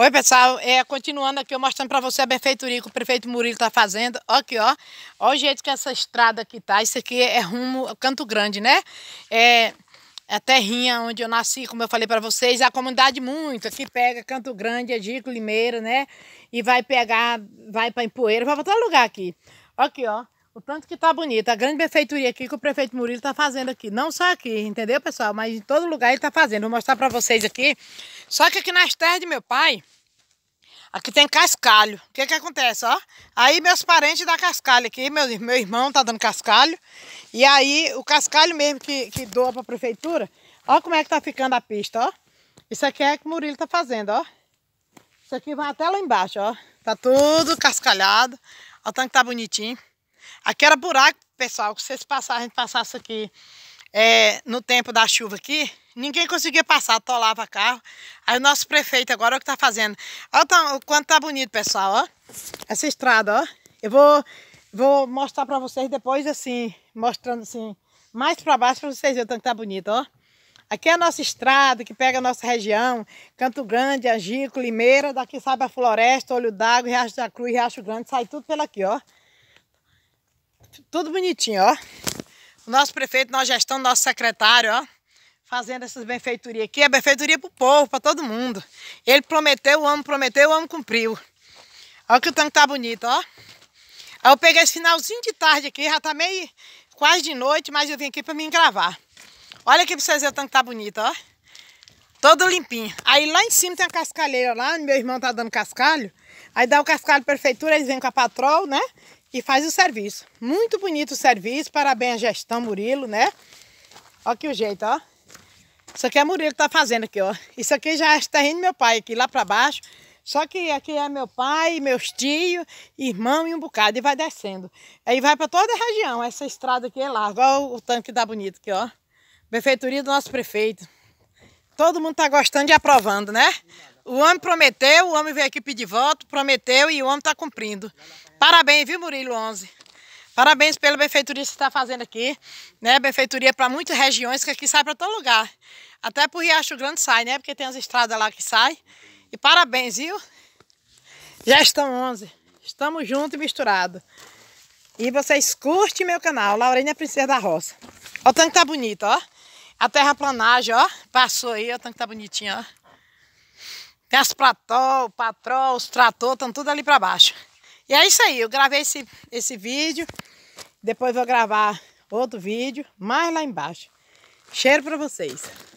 Oi, pessoal. É, continuando aqui, eu mostrando para você a benfeitoria que o prefeito Murilo está fazendo. Olha aqui, ó. Olha o jeito que essa estrada aqui tá. Isso aqui é rumo Canto Grande, né? É, é a terrinha onde eu nasci, como eu falei para vocês. A comunidade muito. Aqui pega Canto Grande, Edico, é Limeira, né? E vai pegar, vai para Empoeira, vai para outro lugar aqui. Olha Aqui, ó. O tanto que tá bonita. A grande prefeitura aqui que o prefeito Murilo tá fazendo aqui. Não só aqui, entendeu, pessoal? Mas em todo lugar ele tá fazendo. Vou mostrar para vocês aqui. Só que aqui nas terras de meu pai, aqui tem cascalho. O que que acontece, ó? Aí meus parentes dão cascalho aqui. Meu, meu irmão tá dando cascalho. E aí o cascalho mesmo que, que doa pra prefeitura. Ó como é que tá ficando a pista, ó. Isso aqui é que o Murilo tá fazendo, ó. Isso aqui vai até lá embaixo, ó. Tá tudo cascalhado. Olha o tanque tá bonitinho. Aqui era buraco, pessoal, que vocês passassem, a gente passasse aqui é, no tempo da chuva aqui, ninguém conseguia passar, atolava carro. Aí o nosso prefeito agora, olha o que tá fazendo. Olha o, tão, quanto tá bonito, pessoal, ó. Essa estrada, ó. Eu vou, vou mostrar pra vocês depois, assim, mostrando assim, mais pra baixo pra vocês verem o tanto que tá bonito, ó. Aqui é a nossa estrada, que pega a nossa região, Canto Grande, Angico, Limeira, daqui sai a Floresta, Olho d'Água, Riacho da Cruz, Riacho Grande, sai tudo pela aqui, ó. Tudo bonitinho, ó. O nosso prefeito, nossa gestão, nosso secretário, ó. Fazendo essas benfeitorias aqui. É benfeitoria pro povo, pra todo mundo. Ele prometeu, o homem prometeu, o homem cumpriu. Olha que o tanque tá bonito, ó. Aí eu peguei esse finalzinho de tarde aqui, já tá meio quase de noite, mas eu vim aqui pra mim gravar. Olha aqui pra vocês verem o tanque tá bonito, ó. Todo limpinho. Aí lá em cima tem a cascalheira lá, meu irmão tá dando cascalho. Aí dá o cascalho prefeitura, eles vêm com a patrol, né? e faz o serviço. Muito bonito o serviço, parabéns à gestão Murilo, né? Olha aqui o jeito, ó. Isso aqui é Murilo que tá fazendo aqui, ó. Isso aqui já é terreno do meu pai, aqui lá para baixo. Só que aqui é meu pai, meus tios, irmão e um bocado, e vai descendo. Aí vai para toda a região, essa estrada aqui é larga. Olha o tanque dá tá bonito aqui, ó. Prefeitura do nosso prefeito. Todo mundo tá gostando e aprovando, né? O homem prometeu, o homem veio aqui pedir voto, prometeu e o homem tá cumprindo. Parabéns, viu, Murilo 11? Parabéns pela benfeitoria que você está fazendo aqui, né? Benfeitoria para muitas regiões, que aqui sai para todo lugar. Até para o Riacho Grande sai, né? Porque tem as estradas lá que sai. E parabéns, viu? Já estão 11. Estamos juntos e misturados. E vocês curtem meu canal, Laurina Princesa da Roça. Olha o tanque que tá bonito, ó. A terraplanagem, ó. Passou aí, ó. O tanque que tá bonitinho, ó. Tem as plató, o patrol, os trator, estão tudo ali para baixo. E é isso aí, eu gravei esse, esse vídeo, depois vou gravar outro vídeo, mais lá embaixo. Cheiro para vocês!